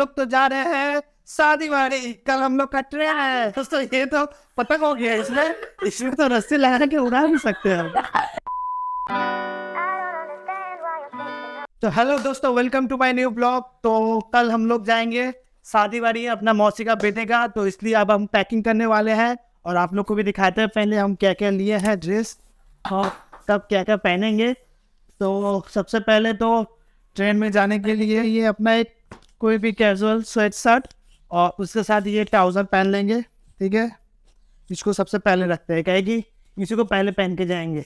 लोग तो जा रहे हैं शादी वाड़ी कल हम लोग कट रहे हैं दोस्तों ये तो पतंग हो गया इसमें इसमें तो रस्सी लगा के उड़ा भी सकते हैं तो हेलो दोस्तों welcome to my new blog तो कल हम लोग जाएंगे शादी वाड़ी अपना मौसी का बेटे का तो इसलिए अब हम पैकिंग करने वाले हैं और आप लोग को भी दिखाते हैं पहले हम क्या क्या लिए हैं ड्रेस और तब क्या क्या पहनेंगे तो सबसे पहले तो ट्रेन में जाने के लिए ये अपना एक कोई भी कैजुअल स्वेट शर्ट और उसके साथ ये ट्राउज़र पहन लेंगे ठीक है इसको सबसे पहले रखते हैं कहेगी इसी को पहले पहन के जाएंगे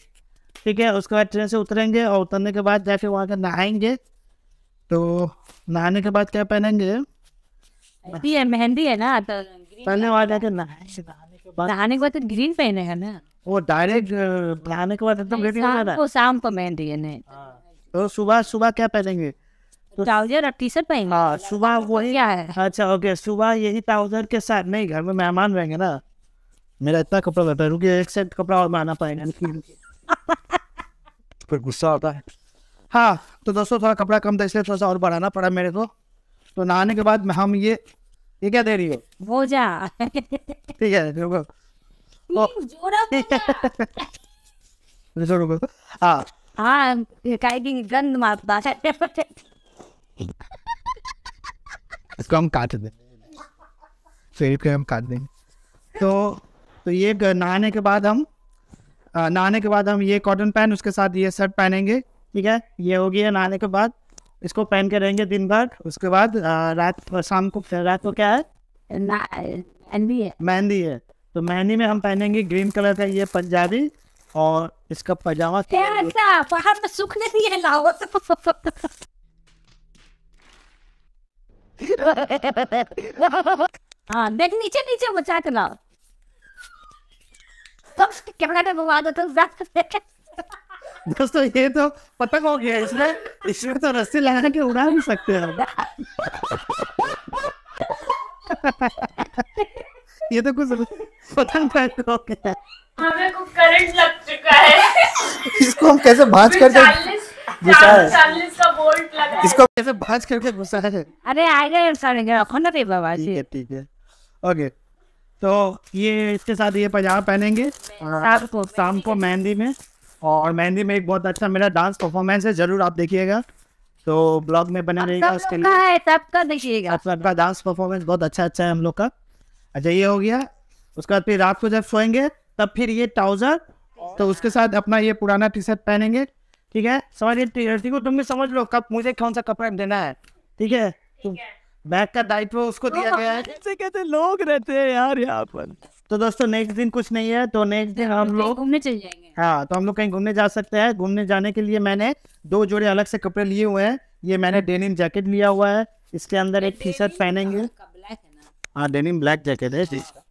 ठीक है उसके बाद ट्रेन से उतरेंगे और उतरने के बाद जैसे वहाँ के नहाएंगे तो नहाने के बाद क्या पहनेंगे है मेहंदी है ना तो पहले वहाँ जाके नहाने के बाद नहाने के बाद तो ग्रीन पहने ना वो डायरेक्ट नहाने के बाद एकदम हो जाता है शाम को मेहंदी है ना हाँ। तो सुबह सुबह क्या पहनेंगे ट्राउजर तो और टी शर्ट पहन हाँ, सुबह वही क्या है अच्छा ओके सुबह यही ट्राउजर के साथ नहीं घर में मेहमान रहेंगे ना मेरा इतना कपड़ा रहता है रुकिए एक सेट कपड़ा और माना पाएगा फिर गुस्सा आता है हाँ तो दोस्तों थोड़ा कपड़ा कम था इसलिए थोड़ा सा और बढ़ाना पड़ा मेरे को तो नहाने के बाद हम ये ये क्या दे रही हो वो जा ठीक है रुको रुको हाँ हाँ गंद मारता है इसको हम काट दें फिर के हम काट देंगे तो तो ये नहाने के बाद हम नहाने के बाद हम ये कॉटन पैन उसके साथ ये शर्ट पहनेंगे ठीक है ये हो गया नहाने के बाद इसको पहन के रहेंगे दिन भर उसके बाद रात शाम को फिर रात को क्या है मेहंदी है मेहंदी है तो मेहंदी में हम पहनेंगे ग्रीन कलर का ये पंजाबी और इसका पजामा बाहर सूखने नहीं है लाओ हाँ देख नीचे नीचे बचा के लाओ कैमरा में घुमा दो तुम दोस्तों ये तो पतंग हो गया इसने इसमें तो रस्सी लगा के उड़ा भी सकते हैं ये तो कुछ पतंग पैदा हो गया हमें कुछ करंट लग चुका है इसको हम कैसे भांच कर दें इसको कैसे भाज करके घुसा है अरे रखो ना ठीक है ठीक है ओके तो ये इसके साथ ये पजामा पहनेंगे शाम को मेहंदी में और मेहंदी में एक बहुत अच्छा मेरा डांस परफॉर्मेंस है जरूर आप देखिएगा तो ब्लॉग में बना रहेगा उसके लिए सबका देखिएगा सबका डांस परफॉर्मेंस बहुत अच्छा अच्छा है हम लोग का अच्छा ये हो गया उसके बाद फिर रात को जब सोएंगे तब फिर ये ट्राउजर तो उसके साथ अपना ये पुराना टी शर्ट पहनेंगे ठीक है समझ रही तो को तुम भी समझ लो कब मुझे कौन सा कपड़ा देना है ठीक है तो बैग का दायित्व उसको दिया गया है कैसे कहते लोग रहते हैं यार यहाँ पर तो दोस्तों नेक्स्ट दिन कुछ नहीं है तो नेक्स्ट दिन हम लोग घूमने चले जाएंगे हाँ तो हम लोग कहीं घूमने जा सकते हैं घूमने जाने के लिए मैंने दो जोड़े अलग से कपड़े लिए हुए हैं ये मैंने डेनिम जैकेट लिया हुआ है इसके अंदर एक टी शर्ट पहनेंगे हाँ डेनिम ब्लैक जैकेट है हाँ।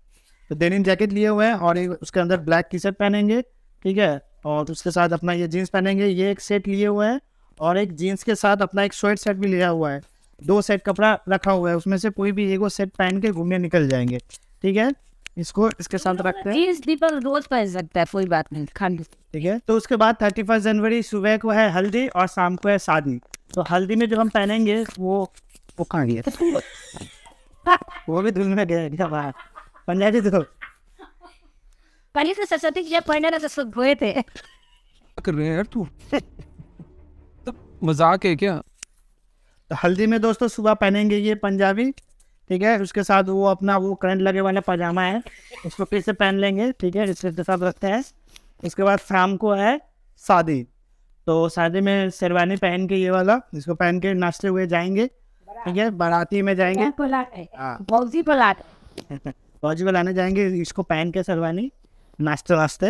तो डेनिम जैकेट लिए हुए हैं और उसके अंदर ब्लैक टी शर्ट पहनेंगे ठीक है और उसके साथ अपना ये जीन्स पहनेंगे ये एक सेट लिए हुए हैं और एक जीन्स के साथ अपना एक स्वेट सेट भी लिया हुआ है दो सेट कपड़ा रखा हुआ है उसमें से कोई भी एगो सेट पहन के घूमने निकल जाएंगे ठीक है इसको इसके साथ हाँ, रखते हैं जीन्स दीपक रोज पहन सकता है कोई बात नहीं खान ठीक है तो उसके बाद थर्टी फर्स्ट जनवरी सुबह को है हल्दी और शाम को है शादी तो हल्दी में जो हम पहनेंगे वो वो कहाँ गया वो भी धुल में गया पंजाबी धुल तो पहले तो सरस्वती जी पढ़ने ना सब धोए थे कर रहे हैं यार तू तो मजाक है क्या तो हल्दी में दोस्तों सुबह पहनेंगे ये पंजाबी ठीक है उसके साथ वो अपना वो करंट लगे वाला पजामा है उसको फिर से पहन लेंगे ठीक है इसके साथ रखते हैं उसके बाद शाम को है शादी तो शादी में शेरवानी पहन के ये वाला इसको पहन के नाचते हुए जाएंगे ठीक है बाराती में जाएंगे हाँ। फौजी को लाने जाएंगे इसको पहन के शेरवानी নাচতে নাচতে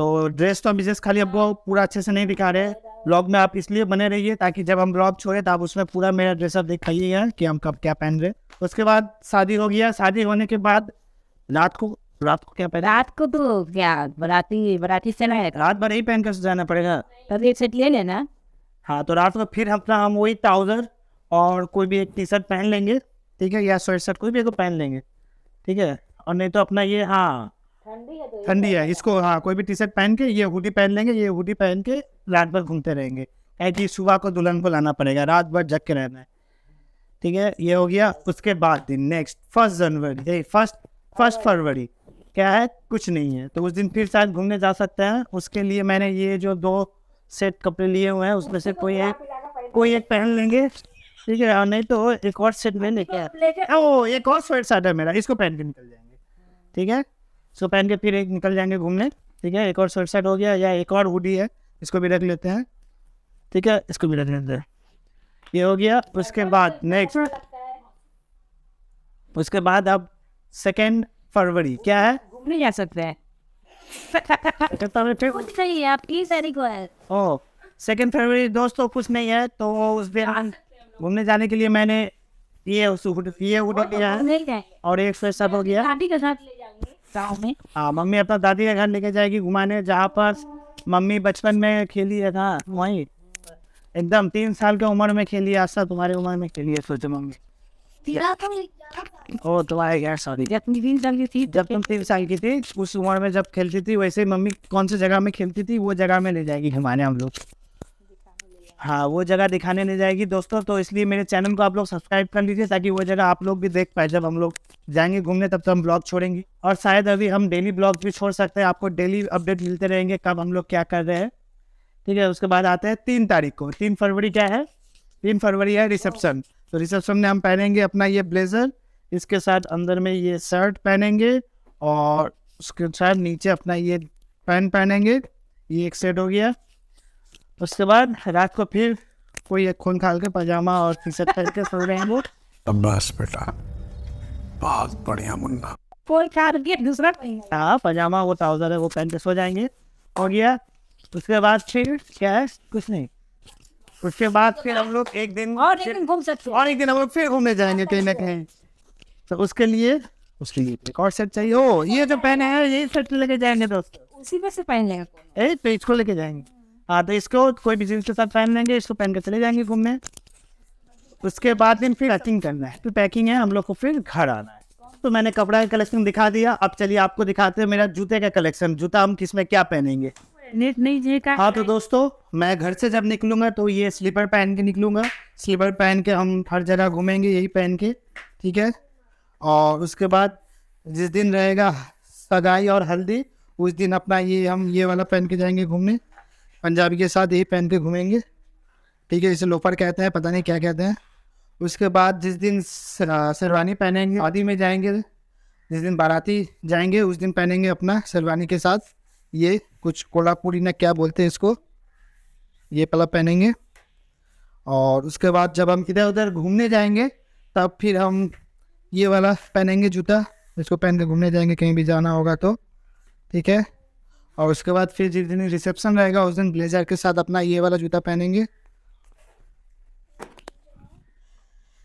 तो ड्रेस तो बिजनेस खाली आपको पूरा अच्छे से नहीं दिखा रहे ब्लॉग में आप इसलिए बने रहिए ताकि जब हम ब्लॉग छोड़े तो आप उसमें पूरा मेरा ड्रेस ड्रेसअप दिखाइएगा कि हम कब क्या पहन रहे उसके बाद शादी हो गया शादी होने के बाद रात को रात को क्या पहन रात को तो क्या बराती बराती से ना रात भर ही पहन कर जाना पड़ेगा तभी तो ले लेना हाँ तो रात को फिर अपना हम वही ट्राउजर और कोई भी एक टी शर्ट पहन लेंगे ठीक है या स्वेट शर्ट कोई भी एक पहन लेंगे ठीक है और नहीं तो अपना ये हाँ ठंडी है तो है इसको हाँ कोई भी टी शर्ट पहन के ये हुडी पहन लेंगे ये हुडी पहन के रात भर घूमते रहेंगे ऐसी सुबह को दुल्हन को लाना पड़ेगा रात भर जग के रहना है ठीक है ये हो गया उसके बाद दिन नेक्स्ट फर्स्ट जनवरी फर्स्ट फर्स्ट फरवरी क्या है कुछ नहीं है तो उस दिन फिर शायद घूमने जा सकते हैं उसके लिए मैंने ये जो दो सेट कपड़े लिए हुए हैं उसमें से कोई एक कोई एक पहन लेंगे ठीक है नहीं तो एक और सेट में तो ओ एक और स्वेट है मेरा इसको पहन के निकल जाएंगे ठीक है पहन के फिर निकल जाएंगे घूमने ठीक है एक और स्वेट शर्ट हो गया या एक और हुडी है इसको भी रख लेते हैं ठीक है इसको भी रख लेते हैं ये हो गया उसके बाद नेक्स्ट उसके बाद अब सेकेंड फरवरी क्या है घूमने जा सकते हैं अच्छा, तो सही है सेकेंड फरवरी दोस्तों कुछ नहीं है तो उस दिन हाँ। घूमने जाने के लिए मैंने ये सूट ये लिया और एक सब हो गया दादी के साथ ले जाएंगे हाँ मम्मी अपना दादी के घर लेके जाएगी घुमाने जहाँ पर मम्मी बचपन में खेली है था वहीं एकदम तीन साल की उम्र में खेली है आशा तुम्हारी उम्र में खेली है सोचो मम्मी तो ओ सॉरी जब साल की थी जब तुम तीन साल की थी उस उम्र में जब खेलती थी वैसे मम्मी कौन सी जगह में खेलती थी वो जगह में ले जाएगी घुमाने हम लोग हाँ वो जगह दिखाने नहीं जाएगी दोस्तों तो इसलिए मेरे चैनल को आप लोग सब्सक्राइब कर लीजिए ताकि वो जगह आप लोग भी देख पाए जब हम लोग जाएंगे घूमने तब तक तो हम ब्लॉग छोड़ेंगे और शायद अभी हम डेली ब्लॉग भी छोड़ सकते हैं आपको डेली अपडेट मिलते रहेंगे कब हम लोग क्या कर रहे हैं ठीक है उसके बाद आते हैं तीन तारीख को तीन फरवरी क्या है तीन फरवरी है रिसेप्शन तो रिसेप्शन में हम पहनेंगे अपना ये ब्लेजर इसके साथ अंदर में ये शर्ट पहनेंगे और उसके साथ नीचे अपना ये पैन पहनेंगे ये एक सेट हो गया उसके बाद रात को फिर कोई खून खाल के पजामा और टी शर्ट पहन के सो रहे हैं वो अब्बास बेटा बहुत बढ़िया मुन्ना कोई चार दूसरा हाँ पजामा वो ट्राउजर है वो पहन के सो जाएंगे हो गया उसके बाद फिर क्या है कुछ नहीं उसके बाद फिर हम लोग एक दिन और एक दिन घूम सकते और एक दिन हम लोग फिर घूमने जाएंगे कहीं ना कहीं तो उसके लिए उसके लिए एक और सेट चाहिए ओ ये जो पहने हैं यही सेट लेके जाएंगे दोस्त उसी में से पहन लेंगे ए पेज तो को लेके जाएंगे हाँ तो इसको कोई भी जींस के साथ पहन लेंगे इसको पहन के चले जाएंगे घूमने उसके बाद दिन फिर पैकिंग करना है फिर पैकिंग है हम लोग को फिर घर आना है तो मैंने कपड़ा का कलेक्शन दिखा दिया अब चलिए आपको दिखाते हैं मेरा जूते का कलेक्शन जूता हम किस में क्या पहनेंगे नेट नहीं हाँ तो दोस्तों मैं घर से जब निकलूंगा तो ये स्लीपर पहन के निकलूंगा स्लीपर पहन के हम हर जगह घूमेंगे यही पहन के ठीक है और उसके बाद जिस दिन रहेगा सगाई और हल्दी उस दिन अपना ये हम ये वाला पहन के जाएंगे घूमने पंजाबी के साथ यही पहन के घूमेंगे ठीक है जिसे लोफर कहते हैं पता नहीं क्या कहते हैं उसके बाद जिस दिन शेरवानी पहनेंगे शादी में जाएंगे जिस दिन बाराती जाएंगे उस दिन पहनेंगे अपना शेरवानी के साथ ये कुछ कोल्हापुरी ना क्या बोलते हैं इसको ये पला पहनेंगे और उसके बाद जब हम इधर उधर घूमने जाएंगे तब फिर हम ये वाला पहनेंगे जूता इसको पहन के घूमने जाएंगे कहीं भी जाना होगा तो ठीक है और उसके बाद फिर जिस दिन रिसेप्शन रहेगा उस दिन ब्लेजर के साथ अपना ये वाला जूता पहनेंगे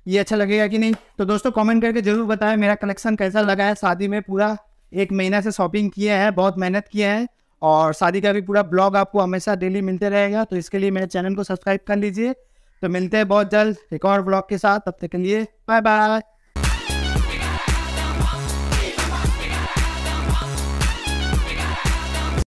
ये अच्छा लगेगा कि नहीं तो दोस्तों कमेंट करके जरूर बताएं मेरा कलेक्शन कैसा लगा है शादी में पूरा एक महीना से शॉपिंग किया है बहुत मेहनत किया है और शादी का भी पूरा ब्लॉग आपको हमेशा डेली मिलते रहेगा तो इसके लिए मेरे चैनल को सब्सक्राइब कर लीजिए तो मिलते हैं बहुत जल्द एक और ब्लॉग के साथ तब तक के लिए बाय बाय